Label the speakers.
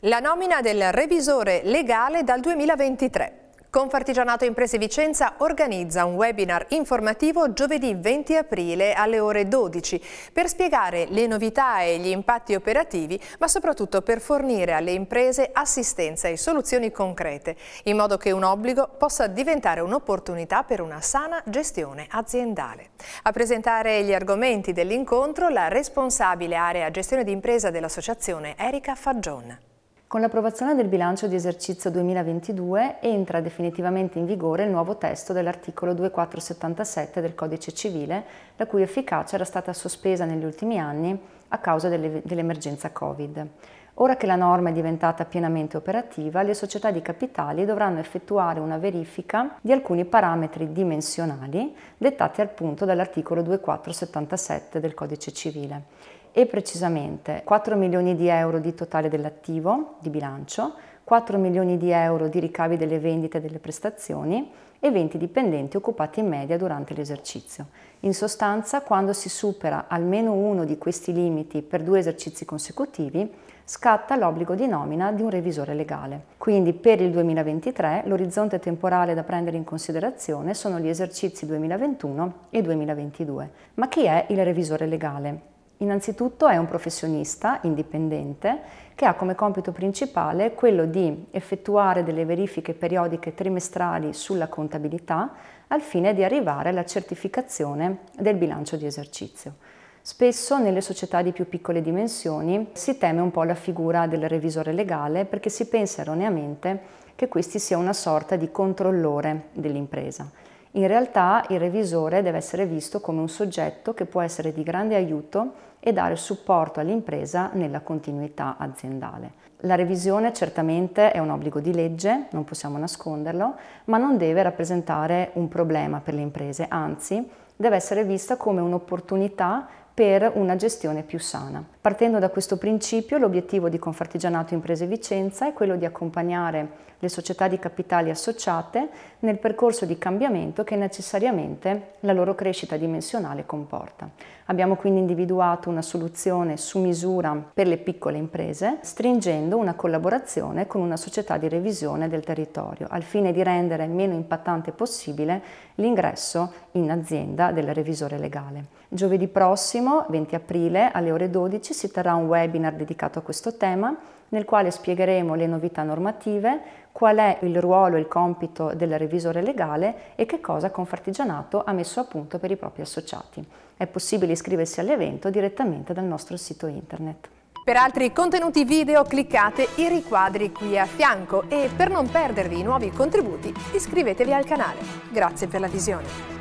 Speaker 1: La nomina del revisore legale dal 2023. Confartigianato Imprese Vicenza organizza un webinar informativo giovedì 20 aprile alle ore 12 per spiegare le novità e gli impatti operativi ma soprattutto per fornire alle imprese assistenza e soluzioni concrete in modo che un obbligo possa diventare un'opportunità per una sana gestione aziendale. A presentare gli argomenti dell'incontro la responsabile area gestione di impresa dell'associazione Erika Faggion.
Speaker 2: Con l'approvazione del bilancio di esercizio 2022 entra definitivamente in vigore il nuovo testo dell'articolo 2477 del Codice Civile, la cui efficacia era stata sospesa negli ultimi anni a causa dell'emergenza Covid. Ora che la norma è diventata pienamente operativa, le società di capitali dovranno effettuare una verifica di alcuni parametri dimensionali dettati appunto dall'articolo 2477 del Codice Civile e precisamente 4 milioni di euro di totale dell'attivo di bilancio, 4 milioni di euro di ricavi delle vendite e delle prestazioni e 20 dipendenti occupati in media durante l'esercizio. In sostanza, quando si supera almeno uno di questi limiti per due esercizi consecutivi, scatta l'obbligo di nomina di un revisore legale. Quindi per il 2023 l'orizzonte temporale da prendere in considerazione sono gli esercizi 2021 e 2022. Ma chi è il revisore legale? Innanzitutto è un professionista indipendente che ha come compito principale quello di effettuare delle verifiche periodiche trimestrali sulla contabilità al fine di arrivare alla certificazione del bilancio di esercizio. Spesso nelle società di più piccole dimensioni si teme un po' la figura del revisore legale perché si pensa erroneamente che questi sia una sorta di controllore dell'impresa. In realtà il revisore deve essere visto come un soggetto che può essere di grande aiuto e dare supporto all'impresa nella continuità aziendale. La revisione certamente è un obbligo di legge, non possiamo nasconderlo, ma non deve rappresentare un problema per le imprese, anzi deve essere vista come un'opportunità per una gestione più sana. Partendo da questo principio, l'obiettivo di Confartigianato Imprese Vicenza è quello di accompagnare le società di capitali associate nel percorso di cambiamento che necessariamente la loro crescita dimensionale comporta. Abbiamo quindi individuato una soluzione su misura per le piccole imprese, stringendo una collaborazione con una società di revisione del territorio, al fine di rendere meno impattante possibile l'ingresso in azienda del revisore legale. Giovedì prossimo prossimo, 20 aprile, alle ore 12, si terrà un webinar dedicato a questo tema, nel quale spiegheremo le novità normative, qual è il ruolo e il compito del revisore legale e che cosa Confartigianato ha messo a punto per i propri associati. È possibile iscriversi all'evento direttamente dal nostro sito internet.
Speaker 1: Per altri contenuti video cliccate i riquadri qui a fianco e per non perdervi i nuovi contributi iscrivetevi al canale. Grazie per la visione.